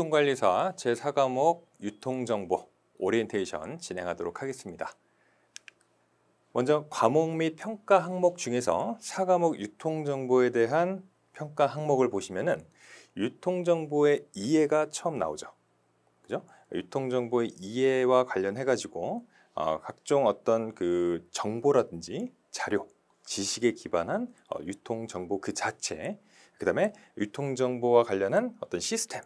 유통관리사 제4과목 유통정보 오리엔테이션 진행하도록 하겠습니다. 먼저 과목 및 평가 항목 중에서 4과목 유통정보에 대한 평가 항목을 보시면 은 유통정보의 이해가 처음 나오죠. 그죠? 유통정보의 이해와 관련해가지고 어, 각종 어떤 그 정보라든지 자료, 지식에 기반한 어, 유통정보 그 자체 그 다음에 유통정보와 관련한 어떤 시스템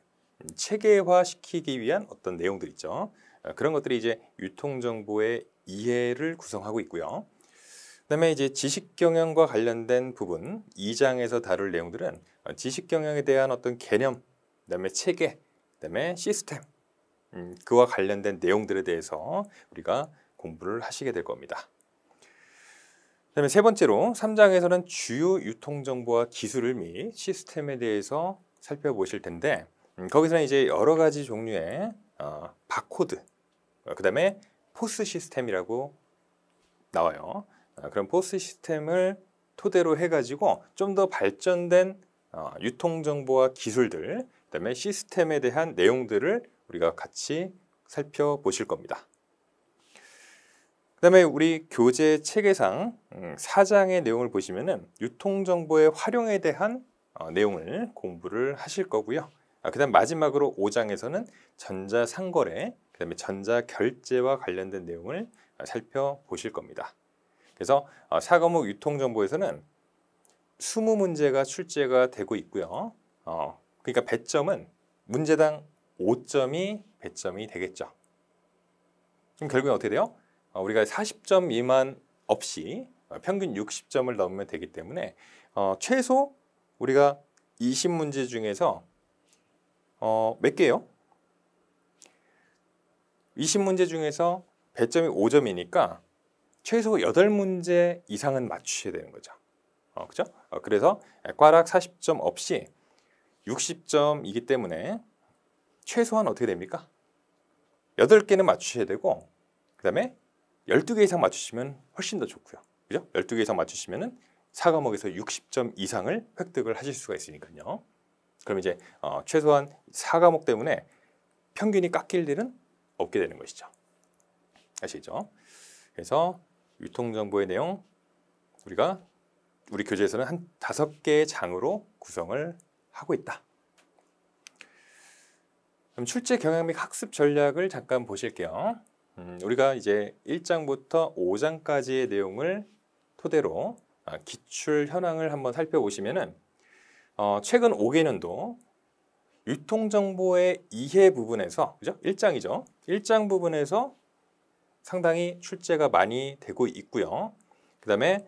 체계화시키기 위한 어떤 내용들 있죠. 어, 그런 것들이 이제 유통 정보의 이해를 구성하고 있고요. 그다음에 이제 지식 경영과 관련된 부분 2장에서 다룰 내용들은 어, 지식 경영에 대한 어떤 개념, 그다음에 체계, 그다음에 시스템 음, 그와 관련된 내용들에 대해서 우리가 공부를 하시게 될 겁니다. 그다음에 세 번째로 3장에서는 주요 유통 정보와 기술 및 시스템에 대해서 살펴보실 텐데 음, 거기서는 이제 여러 가지 종류의 어, 바코드, 어, 그 다음에 포스 시스템이라고 나와요. 어, 그런 포스 시스템을 토대로 해가지고 좀 더 발전된 어, 유통 정보와 기술들, 그다음에 시스템에 대한 내용들을 우리가 같이 살펴보실 겁니다. 그다음에 우리 교재 체계상 음, 4장의 내용을 보시면 유통 정보의 활용에 대한 어, 내용을 공부를 하실 거고요. 아, 그다음 마지막으로 5장에서는 전자상거래, 그다음에 전자결제와 관련된 내용을 아, 살펴보실 겁니다. 그래서 어, 사과목 유통정보에서는 20문제가 출제가 되고 있고요. 어, 그러니까 배점은 문제당 5점이 배점이 되겠죠. 그럼 결국엔 어떻게 돼요? 어, 우리가 40점 미만 없이 어, 평균 60점을 넘으면 되기 때문에 어, 최소 우리가 20문제 중에서 어, 몇 개요? 20문제 중에서 배점이 5점이니까 최소 8문제 이상은 맞추셔야 되는 거죠. 어, 그죠? 어, 그래서 과락 40점 없이 60점이기 때문에 최소한 어떻게 됩니까? 8개는 맞추셔야 되고 그 다음에 12개 이상 맞추시면 훨씬 더 좋고요. 그죠? 12개 이상 맞추시면 은 4과목에서 60점 이상을 획득을 하실 수가 있으니까요. 그럼 이제 어, 최소한 4과목 때문에 평균이 깎일 일은 없게 되는 것이죠. 아시죠? 그래서 유통정보의 내용 우리가 우리 교재에서는 한다 개의 장으로 구성을 하고 있다. 그럼 출제 경향 및 학습 전략을 잠깐 보실게요. 음, 우리가 이제 1장부터 5장까지의 내용을 토대로 아, 기출 현황을 한번 살펴보시면은 어, 최근 5개년도 유통정보의 이해 부분에서 그죠? 1장이죠. 1장 부분에서 상당히 출제가 많이 되고 있고요. 그 다음에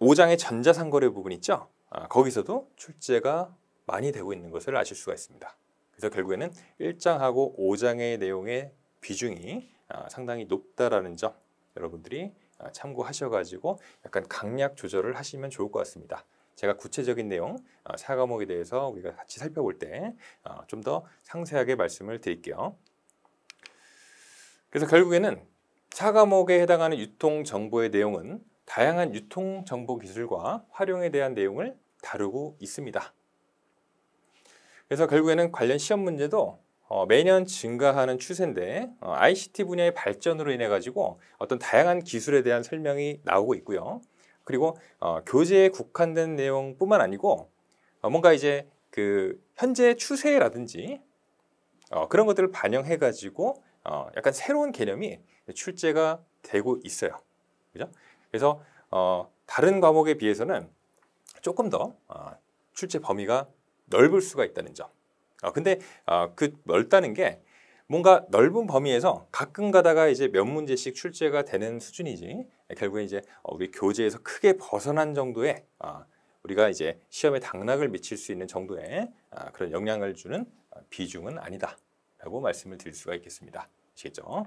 5장의 전자상거래 부분 있죠? 아, 거기서도 출제가 많이 되고 있는 것을 아실 수가 있습니다. 그래서 결국에는 1장하고 5장의 내용의 비중이 아, 상당히 높다라는 점 여러분들이 아, 참고하셔가지고 약간 강약 조절을 하시면 좋을 것 같습니다. 제가 구체적인 내용 사과목에 어, 대해서 우리가 같이 살펴볼 때 좀더 어, 상세하게 말씀을 드릴게요. 그래서 결국에는 사과목에 해당하는 유통 정보의 내용은 다양한 유통 정보 기술과 활용에 대한 내용을 다루고 있습니다. 그래서 결국에는 관련 시험 문제도 어, 매년 증가하는 추세인데 어, ICT 분야의 발전으로 인해 가지고 어떤 다양한 기술에 대한 설명이 나오고 있고요. 그리고 어, 교재에 국한된 내용뿐만 아니고 어, 뭔가 이제 그 현재 추세라든지 어, 그런 것들을 반영해 가지고 어, 약간 새로운 개념이 출제가 되고 있어요. 그죠? 그래서 어, 다른 과목에 비해서는 조금 더 어, 출제 범위가 넓을 수가 있다는 점. 어, 근데 어, 그 넓다는 게 뭔가 넓은 범위에서 가끔 가다가 이제 몇 문제씩 출제가 되는 수준이지 네, 결국에 이제 어, 우리 교재에서 크게 벗어난 정도의 아, 우리가 이제 시험에 당락을 미칠 수 있는 정도의 아, 그런 영향을 주는 어, 비중은 아니다라고 말씀을 드릴 수가 있겠습니다. 아시겠죠?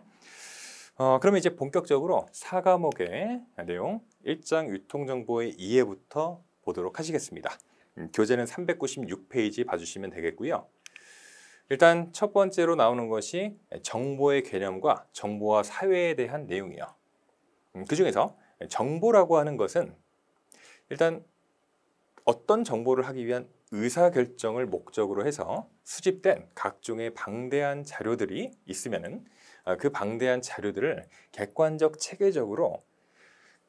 어, 그러면 이제 본격적으로 사과목의 내용 1장 유통정보의 이해부터 보도록 하시겠습니다. 음, 교재는 396페이지 봐주시면 되겠고요. 일단 첫 번째로 나오는 것이 정보의 개념과 정보와 사회에 대한 내용이요. 음, 그 중에서 정보라고 하는 것은 일단 어떤 정보를 하기 위한 의사결정을 목적으로 해서 수집된 각종의 방대한 자료들이 있으면 아, 그 방대한 자료들을 객관적 체계적으로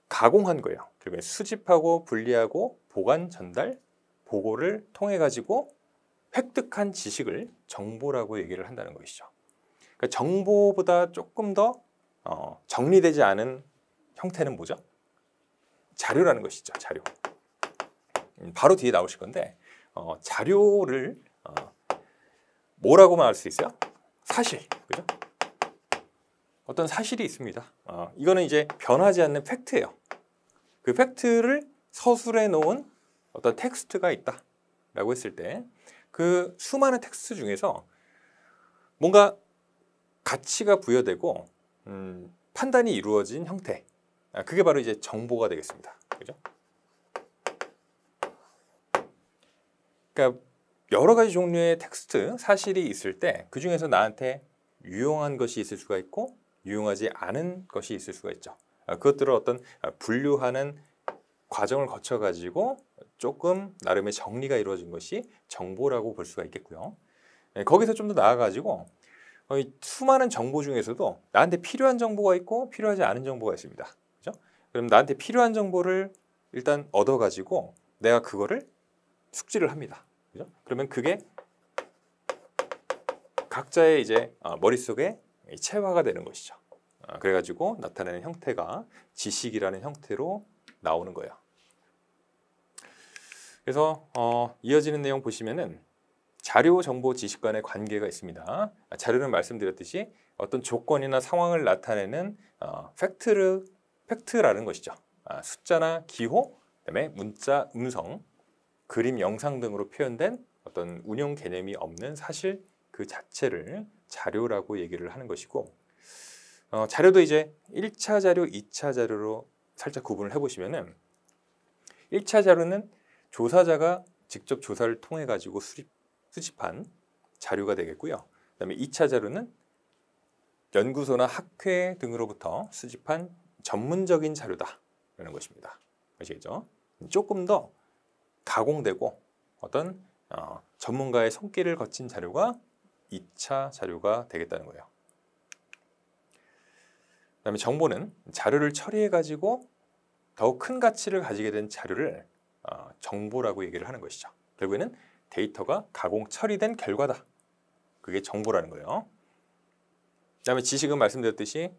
가공한 거예요. 결국에 수집하고 분리하고 보관, 전달, 보고를 통해 가지고 획득한 지식을 정보라고 얘기를 한다는 것이죠. 그러니까 정보보다 조금 더 어, 정리되지 않은 형태는 뭐죠? 자료라는 것이죠. 자료. 음, 바로 뒤에 나오실 건데 어, 자료를 어, 뭐라고 말할 수 있어요? 사실, 그죠? 어떤 사실이 있습니다. 어, 이거는 이제 변하지 않는 팩트예요. 그 팩트를 서술해 놓은 어떤 텍스트가 있다라고 했을 때 그 수많은 텍스트 중에서 뭔가 가치가 부여되고 음, 판단이 이루어진 형태 아, 그게 바로 이제 정보가 되겠습니다. 그죠? 그러니까 여러 가지 종류의 텍스트, 사실이 있을 때 그 중에서 나한테 유용한 것이 있을 수가 있고 유용하지 않은 것이 있을 수가 있죠. 아, 그것들을 어떤 아, 분류하는 과정을 거쳐가지고 조금 나름의 정리가 이루어진 것이 정보라고 볼 수가 있겠고요. 예, 거기서 좀 더 나아가지고 수많은 정보 중에서도 나한테 필요한 정보가 있고 필요하지 않은 정보가 있습니다. 그럼 나한테 필요한 정보를 일단 얻어가지고 내가 그거를 숙지를 합니다. 그죠? 그러면 그게 각자의 이제 어, 머릿속에 체화가 되는 것이죠. 아, 그래가지고 나타내는 형태가 지식이라는 형태로 나오는 거예요. 그래서 어, 이어지는 내용 보시면은 자료, 정보, 지식 간의 관계가 있습니다. 아, 자료는 말씀드렸듯이 어떤 조건이나 상황을 나타내는 어, 팩트를 팩트라는 것이죠. 아, 숫자나 기호, 그다음에 문자, 음성, 그림, 영상 등으로 표현된 어떤 운영 개념이 없는 사실 그 자체를 자료라고 얘기를 하는 것이고 어, 자료도 이제 1차 자료, 2차 자료로 살짝 구분을 해보시면은 1차 자료는 조사자가 직접 조사를 통해 가지고 수립, 수집한 자료가 되겠고요. 그다음에 2차 자료는 연구소나 학회 등으로부터 수집한 전문적인 자료다라는 것입니다. 아시겠죠? 조금 더 가공되고 어떤 어, 전문가의 손길을 거친 자료가 2차 자료가 되겠다는 거예요. 그 다음에 정보는 자료를 처리해가지고 더욱 큰 가치를 가지게 된 자료를 어, 정보라고 얘기를 하는 것이죠. 결국에는 데이터가 가공 처리된 결과다. 그게 정보라는 거예요. 그 다음에 지식은 말씀드렸듯이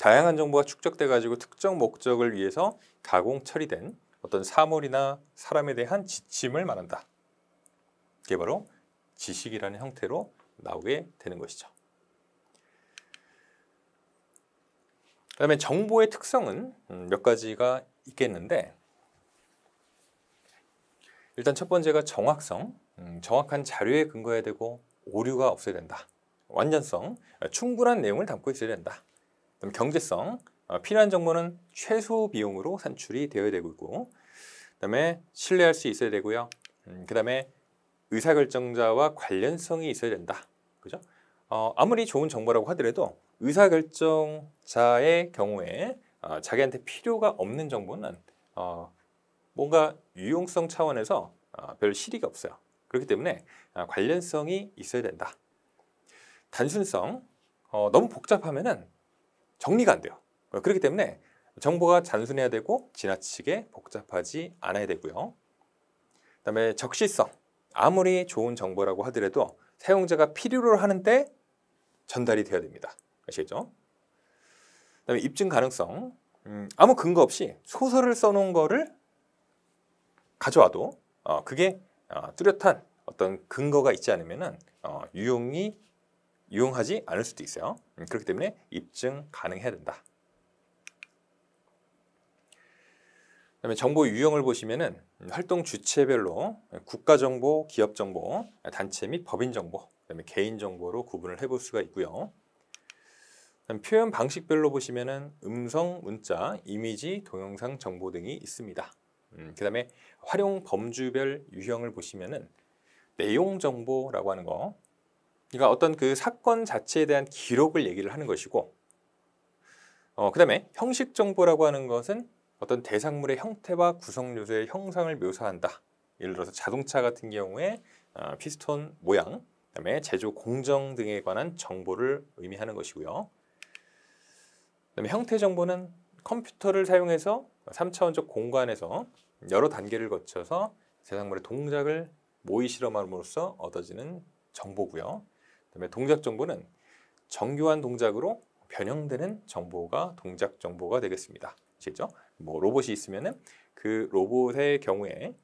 다양한 정보가 축적돼 가지고 특정 목적을 위해서 가공 처리된 어떤 사물이나 사람에 대한 지침을 말한다. 이게 바로 지식이라는 형태로 나오게 되는 것이죠. 그 다음에 정보의 특성은 음, 몇 가지가 있겠는데 일단 첫 번째가 정확성, 음, 정확한 자료에 근거해야 되고 오류가 없어야 된다. 완전성, 충분한 내용을 담고 있어야 된다. 그다음 경제성 어, 필요한 정보는 최소 비용으로 산출이 되어야 되고 있고 그다음에 신뢰할 수 있어야 되고요. 음, 그다음에 의사결정자와 관련성이 있어야 된다. 그죠? 어, 아무리 좋은 정보라고 하더라도 의사결정자의 경우에 어, 자기한테 필요가 없는 정보는 어, 뭔가 유용성 차원에서 어, 별 실익이 없어요. 그렇기 때문에 어, 관련성이 있어야 된다. 단순성, 어, 너무 복잡하면은 정리가 안 돼요. 그렇기 때문에 정보가 단순해야 되고 지나치게 복잡하지 않아야 되고요. 그다음에 적시성. 아무리 좋은 정보라고 하더라도 사용자가 필요로 하는데 전달이 되어야 됩니다. 아시겠죠? 그다음에 입증 가능성. 음, 아무 근거 없이 소설을 써놓은 거를 가져와도 어, 그게 어, 뚜렷한 어떤 근거가 있지 않으면 어, 유용이 유용하지 않을 수도 있어요. 음, 그렇기 때문에 입증 가능해야 된다. 그다음에 정보 유형을 보시면은 활동 주체별로 국가 정보, 기업 정보, 단체 및 법인 정보, 그다음에 개인 정보로 구분을 해볼 수가 있고요. 표현 방식별로 보시면은 음성, 문자, 이미지, 동영상 정보 등이 있습니다. 음, 그다음에 활용 범주별 유형을 보시면은 내용 정보라고 하는 거, 그러니까 어떤 그 사건 자체에 대한 기록을 얘기를 하는 것이고 어, 그다음에 형식 정보라고 하는 것은 어떤 대상물의 형태와 구성 요소의 형상을 묘사한다. 예를 들어서 자동차 같은 경우에 어, 피스톤 모양, 그다음에 제조 공정 등에 관한 정보를 의미하는 것이고요. 그다음에 형태 정보는 컴퓨터를 사용해서 3차원적 공간에서 여러 단계를 거쳐서 대상물의 동작을 모의 실험함으로써 얻어지는 정보고요. 그다음에 동작 정보는 정교한 동작으로 변형되는 정보가 동작 정보가 되겠습니다. 아시죠? 뭐 로봇이 있으면은 그 로봇의 경우에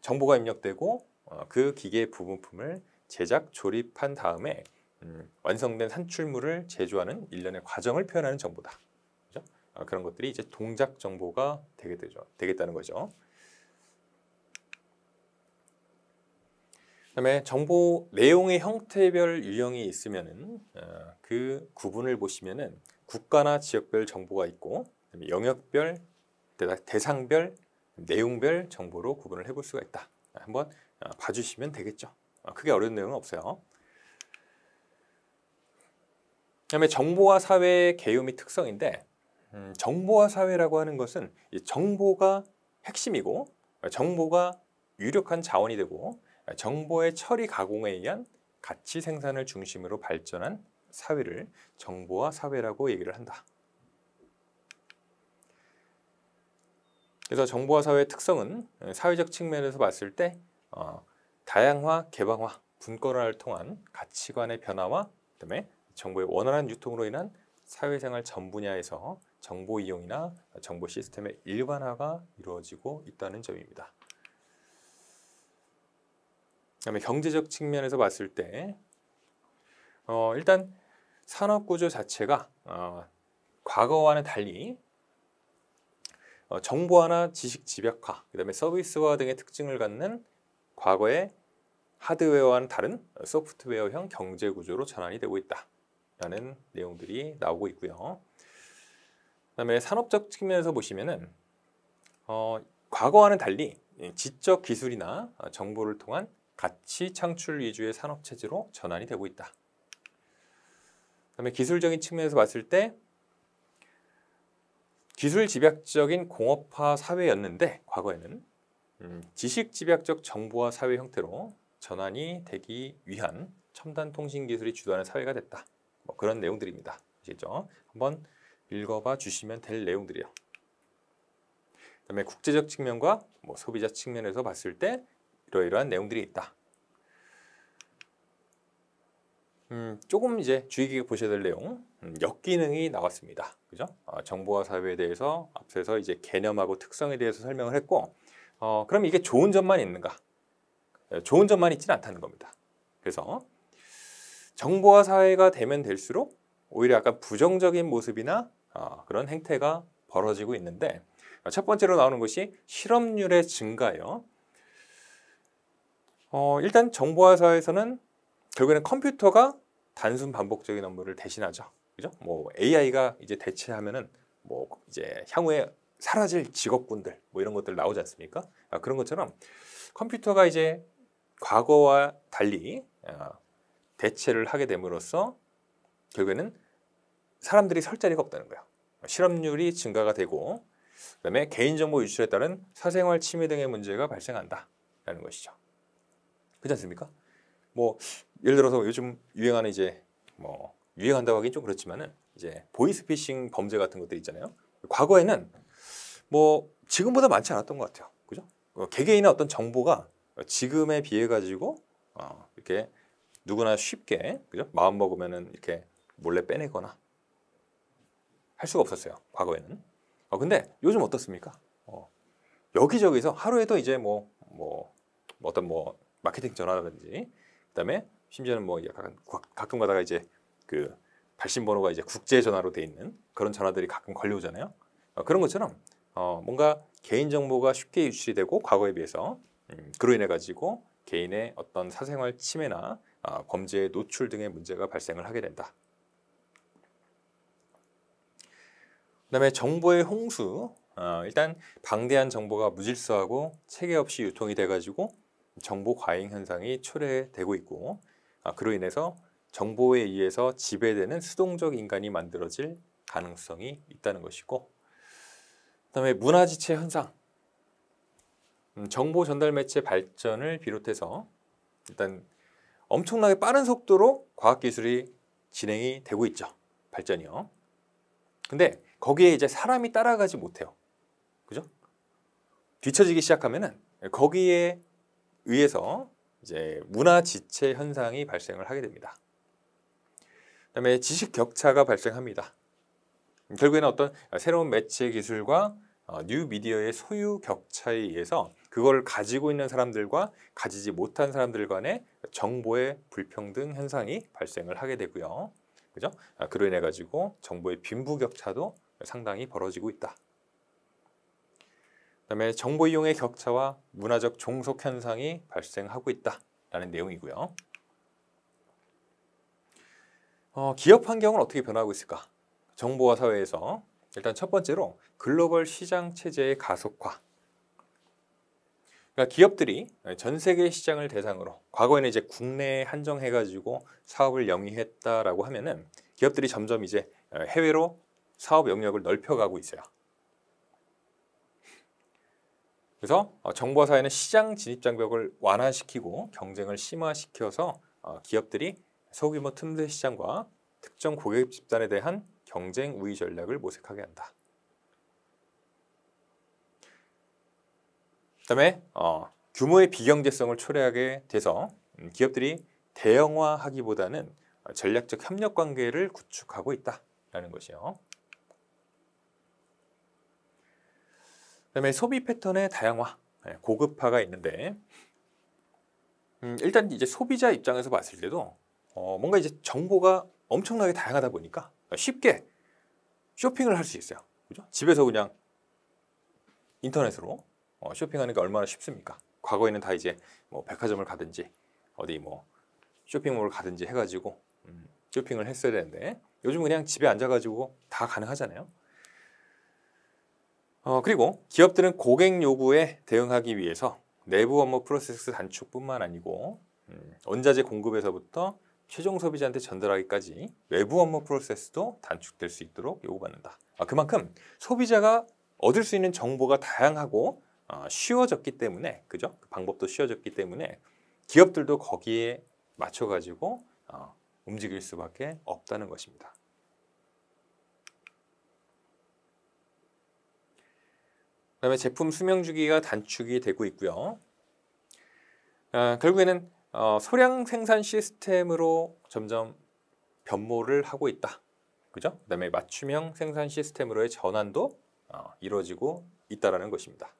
정보가 입력되고 어, 그 기계 부분품을 제작 조립한 다음에 음, 완성된 산출물을 제조하는 일련의 과정을 표현하는 정보다. 그렇죠? 어, 그런 것들이 이제 동작 정보가 되게 되죠. 되겠다는 거죠. 그다음에 정보 내용의 형태별 유형이 있으면그 어, 구분을 보시면 국가나 지역별 정보가 있고 영역별 대상별 내용별 정보로 구분을 해볼 수가 있다. 한번 어, 봐주시면 되겠죠. 어, 크게 어려운 내용은 없어요. 그다음에 정보화 사회의 개요 및 특성인데 음, 정보화 사회라고 하는 것은 정보가 핵심이고 정보가 유력한 자원이 되고 정보의 처리 가공에 의한 가치 생산을 중심으로 발전한 사회를 정보화 사회라고 얘기를 한다. 그래서 정보화 사회의 특성은 사회적 측면에서 봤을 때 어, 다양화, 개방화, 분권화를 통한 가치관의 변화와 그다음에 정보의 원활한 유통으로 인한 사회생활 전 분야에서 정보 이용이나 정보 시스템의 일반화가 이루어지고 있다는 점입니다. 그다음에 경제적 측면에서 봤을 때 어, 일단 산업 구조 자체가 어, 과거와는 달리 어, 정보화나 지식 집약화, 그다음에 서비스화 등의 특징을 갖는 과거의 하드웨어와는 다른 소프트웨어형 경제 구조로 전환이 되고 있다라는 내용들이 나오고 있고요. 그다음에 산업적 측면에서 보시면은 어, 과거와는 달리 지적 기술이나 정보를 통한 가치 창출 위주의 산업 체제로 전환이 되고 있다. 그다음에 기술적인 측면에서 봤을 때 기술 집약적인 공업화 사회였는데 과거에는 음, 지식 집약적 정보화 사회 형태로 전환이 되기 위한 첨단 통신 기술이 주도하는 사회가 됐다. 뭐 그런 내용들입니다. 아시죠? 한번 읽어봐 주시면 될 내용들이요. 그다음에 국제적 측면과 뭐 소비자 측면에서 봤을 때 이러이러한 내용들이 있다. 음, 조금 이제 주의 깊게 보셔야 될 내용 음, 역기능이 나왔습니다. 그죠? 어, 정보화 사회에 대해서 앞서서 이제 개념하고 특성에 대해서 설명을 했고 어, 그럼 이게 좋은 점만 있는가? 예, 좋은 점만 있지는 않다는 겁니다. 그래서 정보화 사회가 되면 될수록 오히려 약간 부정적인 모습이나 어, 그런 행태가 벌어지고 있는데 첫 번째로 나오는 것이 실업률의 증가요 어, 일단 정보화사에서는 결국에는 컴퓨터가 단순 반복적인 업무를 대신하죠. 그죠? 뭐 AI가 이제 대체하면은 뭐 이제 향후에 사라질 직업군들 뭐 이런 것들 나오지 않습니까? 아, 그런 것처럼 컴퓨터가 이제 과거와 달리 어, 대체를 하게 됨으로써 결국에는 사람들이 설 자리가 없다는 거야. 실업률이 증가가 되고 그다음에 개인정보 유출에 따른 사생활 침해 등의 문제가 발생한다라는 것이죠. 그렇지 않습니까? 뭐 예를 들어서 요즘 유행하는 이제 뭐 유행한다고 하긴 좀 그렇지만은 이제 보이스피싱 범죄 같은 것들 있잖아요. 과거에는 뭐 지금보다 많지 않았던 것 같아요. 그죠? 어, 개개인의 어떤 정보가 지금에 비해 가지고 어, 이렇게 누구나 쉽게 그죠? 마음 먹으면은 이렇게 몰래 빼내거나 할 수가 없었어요. 과거에는. 어, 근데 요즘 어떻습니까? 어, 여기저기서 하루에도 이제 뭐, 뭐 어떤 뭐 마케팅 전화라든지 그다음에 심지어는 뭐 약간 가끔 가다가 이제 그 발신 번호가 이제 국제 전화로 돼 있는 그런 전화들이 가끔 걸려오잖아요. 어, 그런 것처럼 어, 뭔가 개인 정보가 쉽게 유출이 되고 과거에 비해서 음, 그로 인해 가지고 개인의 어떤 사생활 침해나 어, 범죄 노출 등의 문제가 발생을 하게 된다. 그다음에 정보의 홍수. 어, 일단 방대한 정보가 무질서하고 체계 없이 유통이 돼가지고 정보 과잉 현상이 초래되고 있고 아, 그로 인해서 정보에 의해서 지배되는 수동적 인간이 만들어질 가능성이 있다는 것이고 그다음에 문화지체 현상 음, 정보 전달 매체 발전을 비롯해서 일단 엄청나게 빠른 속도로 과학기술이 진행이 되고 있죠 발전이요 근데 거기에 이제 사람이 따라가지 못해요 그죠 뒤처지기 시작하면은 거기에 의해서 이제 문화 지체 현상이 발생을 하게 됩니다. 그다음에 지식 격차가 발생합니다. 결국에는 어떤 새로운 매체 기술과 어, 뉴 미디어의 소유 격차에 의해서 그걸 가지고 있는 사람들과 가지지 못한 사람들 간의 정보의 불평등 현상이 발생을 하게 되고요. 그죠? 아, 그로 인해 가지고 정보의 빈부 격차도 상당히 벌어지고 있다. 그다음에 정보 이용의 격차와 문화적 종속 현상이 발생하고 있다라는 내용이고요. 어, 기업 환경은 어떻게 변화하고 있을까? 정보화 사회에서 일단 첫 번째로 글로벌 시장 체제의 가속화. 그러니까 기업들이 전 세계 시장을 대상으로 과거에는 이제 국내에 한정해 가지고 사업을 영위했다라고 하면은 기업들이 점점 이제 해외로 사업 영역을 넓혀 가고 있어요. 그래서 어, 정보화 사회는 시장 진입 장벽을 완화시키고 경쟁을 심화시켜서 어, 기업들이 소규모 틈새 시장과 특정 고객 집단에 대한 경쟁 우위 전략을 모색하게 한다. 그다음에 어, 규모의 비경제성을 초래하게 돼서 음, 기업들이 대형화하기보다는 전략적 협력 관계를 구축하고 있다라는 것이요. 그다음에 소비 패턴의 다양화, 네, 고급화가 있는데 음, 일단 이제 소비자 입장에서 봤을 때도 어, 뭔가 이제 정보가 엄청나게 다양하다 보니까 쉽게 쇼핑을 할 수 있어요. 그죠? 집에서 그냥 인터넷으로 어, 쇼핑하는 게 얼마나 쉽습니까? 과거에는 다 이제 뭐 백화점을 가든지 어디 뭐 쇼핑몰을 가든지 해가지고 음, 쇼핑을 했어야 되는데 요즘 그냥 집에 앉아가지고 다 가능하잖아요. 어, 그리고 기업들은 고객 요구에 대응하기 위해서 내부 업무 프로세스 단축뿐만 아니고 음, 원자재 공급에서부터 최종 소비자한테 전달하기까지 외부 업무 프로세스도 단축될 수 있도록 요구받는다. 아, 그만큼 소비자가 얻을 수 있는 정보가 다양하고 어, 쉬워졌기 때문에 그죠? 그 방법도 쉬워졌기 때문에 기업들도 거기에 맞춰 가지고 어, 움직일 수밖에 없다는 것입니다. 그다음에 제품 수명 주기가 단축이 되고 있고요. 어, 결국에는 어, 소량 생산 시스템으로 점점 변모를 하고 있다. 그죠? 그다음에 맞춤형 생산 시스템으로의 전환도 어, 이루어지고 있다라는 것입니다.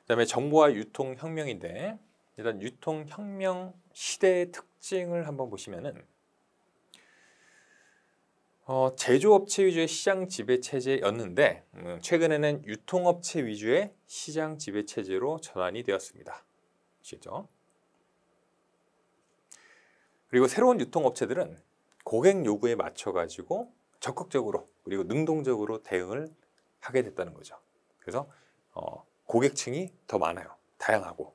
그다음에 정보화 유통 혁명인데 일단 유통 혁명 시대의 특징을 한번 보시면은 어, 제조업체 위주의 시장 지배 체제였는데 음, 최근에는 유통업체 위주의 시장 지배 체제로 전환이 되었습니다. 아시죠? 그리고 새로운 유통업체들은 고객 요구에 맞춰 가지고 적극적으로 그리고 능동적으로 대응을 하게 됐다는 거죠. 그래서 어, 고객층이 더 많아요. 다양하고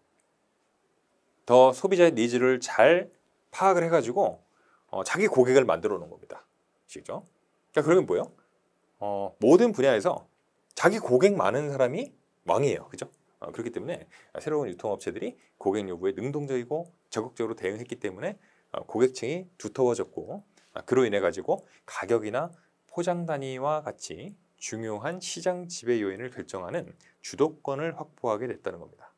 더 소비자의 니즈를 잘 파악을 해가지고 어, 자기 고객을 만들어 놓은 겁니다. 것이죠. 그러니까 그러면 뭐예요? 어, 모든 분야에서 자기 고객 많은 사람이 왕이에요. 그죠? 어, 그렇기 때문에 새로운 유통업체들이 고객 요구에 능동적이고 적극적으로 대응했기 때문에 어, 고객층이 두터워졌고 아, 그로 인해 가지고 가격이나 포장 단위와 같이 중요한 시장 지배 요인을 결정하는 주도권을 확보하게 됐다는 겁니다.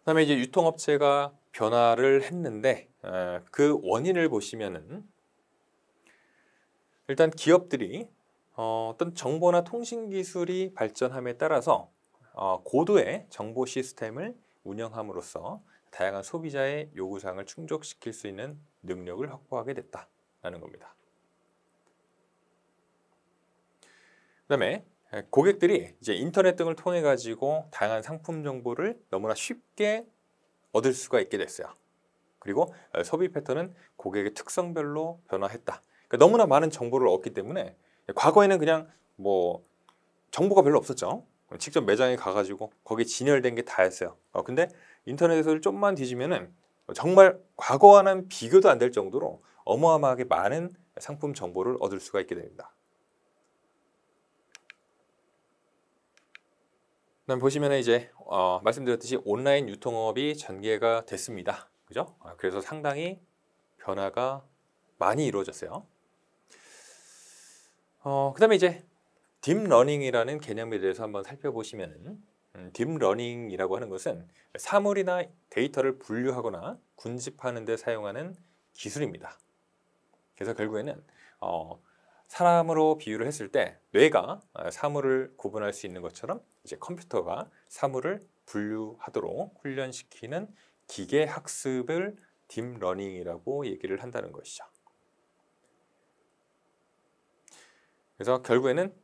그다음에 이제 유통업체가 변화를 했는데 그 원인을 보시면은 일단 기업들이 어, 어떤 정보나 통신 기술이 발전함에 따라서 어, 고도의 정보 시스템을 운영함으로써 다양한 소비자의 요구사항을 충족시킬 수 있는 능력을 확보하게 됐다라는 겁니다. 그다음에 고객들이 이제 인터넷 등을 통해 가지고 다양한 상품 정보를 너무나 쉽게 얻을 수가 있게 됐어요. 그리고 어, 소비 패턴은 고객의 특성별로 변화했다. 그러니까 너무나 많은 정보를 얻기 때문에 과거에는 그냥 뭐 정보가 별로 없었죠. 직접 매장에 가가지고 거기 진열된 게 다였어요. 어, 근데 인터넷에서 좀만 뒤지면은 정말 과거와는 비교도 안 될 정도로 어마어마하게 많은 상품 정보를 얻을 수가 있게 됩니다. 보시면 이제 어, 말씀드렸듯이 온라인 유통업이 전개가 됐습니다. 그죠? 아, 그래서 상당히 변화가 많이 이루어졌어요. 어, 그 다음에 이제 딥러닝이라는 개념에 대해서 한번 살펴보시면 음, 딥러닝이라고 하는 것은 사물이나 데이터를 분류하거나 군집하는 데 사용하는 기술입니다. 그래서 결국에는 어, 사람으로 비유를 했을 때 뇌가 어, 사물을 구분할 수 있는 것처럼 이제 컴퓨터가 사물을 분류하도록 훈련시키는 기계 학습을 딥러닝이라고 얘기를 한다는 것이죠. 그래서 결국에는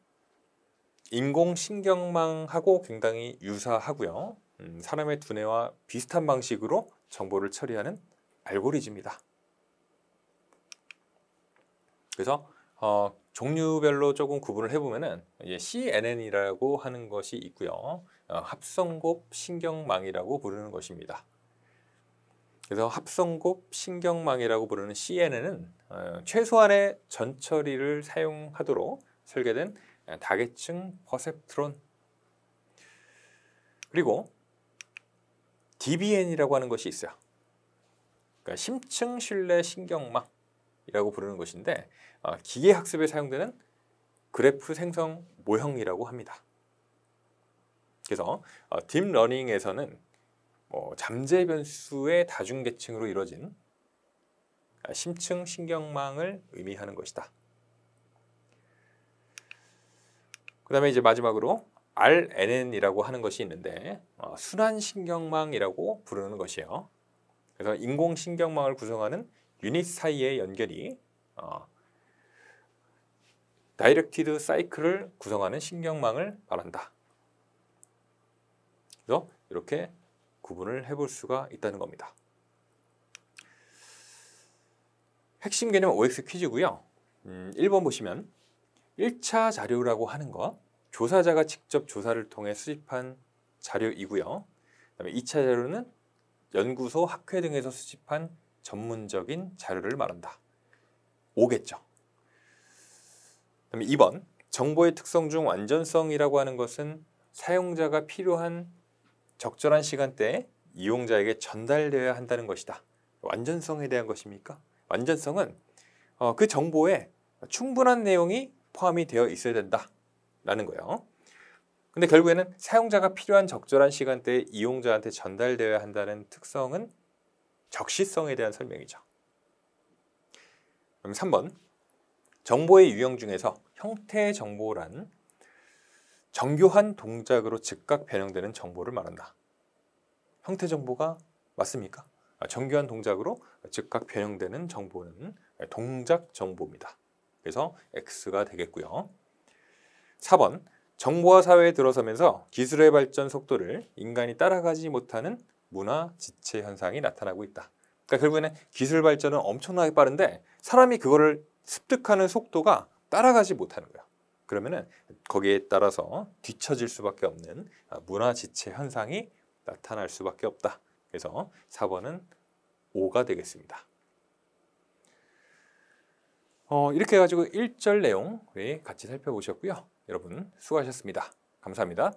인공신경망하고 굉장히 유사하고요. 음, 사람의 두뇌와 비슷한 방식으로 정보를 처리하는 알고리즘이다. 그래서 어, 종류별로 조금 구분을 해보면 CNN이라고 하는 것이 있고요. 어, 합성곱 신경망이라고 부르는 것입니다. 그래서 합성곱 신경망이라고 부르는 CNN은 어, 최소한의 전처리를 사용하도록 설계된 어, 다계층 버셉트론 그리고 DBN이라고 하는 것이 있어요. 그러니까 심층 신뢰 신경망이라고 부르는 것인데 어, 기계 학습에 사용되는 그래프 생성 모형이라고 합니다. 그래서 딥러닝에서는 뭐 잠재 변수의 다중계층으로 이루어진 아, 심층 신경망을 의미하는 것이다. 그 다음에 이제 마지막으로 RNN이라고 하는 것이 있는데 어, 순환신경망이라고 부르는 것이에요. 그래서 인공신경망을 구성하는 유닛 사이의 연결이 어, 다이렉티드 사이클을 구성하는 신경망을 말한다. 그래서 이렇게 구분을 해볼 수가 있다는 겁니다. 핵심 개념 OX 퀴즈고요. 음, 1번 보시면 1차 자료라고 하는 거 조사자가 직접 조사를 통해 수집한 자료이고요. 그다음에 2차 자료는 연구소, 학회 등에서 수집한 전문적인 자료를 말한다. 5겠죠. 그다음에 2번 정보의 특성 중 완전성이라고 하는 것은 사용자가 필요한 적절한 시간대에 이용자에게 전달되어야 한다는 것이다. 완전성에 대한 것입니까? 완전성은 어, 그 정보에 충분한 내용이 포함이 되어 있어야 된다라는 거예요. 근데 결국에는 사용자가 필요한 적절한 시간대에 이용자한테 전달되어야 한다는 특성은 적시성에 대한 설명이죠. 그럼 3번 정보의 유형 중에서 형태 정보란 정교한 동작으로 즉각 변형되는 정보를 말한다. 형태 정보가 맞습니까? 아, 정교한 동작으로 즉각 변형되는 정보는 동작 정보입니다. 그래서 X가 되겠고요. 4번 정보화 사회에 들어서면서 기술의 발전 속도를 인간이 따라가지 못하는 문화 지체 현상이 나타나고 있다. 그러니까 결국에는 기술 발전은 엄청나게 빠른데 사람이 그거를 습득하는 속도가 따라가지 못하는 거야. 그러면은 거기에 따라서 뒤처질 수밖에 없는 아, 문화 지체 현상이 나타날 수밖에 없다. 그래서 4번은 5가 되겠습니다. 어, 이렇게 해가지고 1절 내용 같이 살펴보셨고요. 여러분 수고하셨습니다. 감사합니다.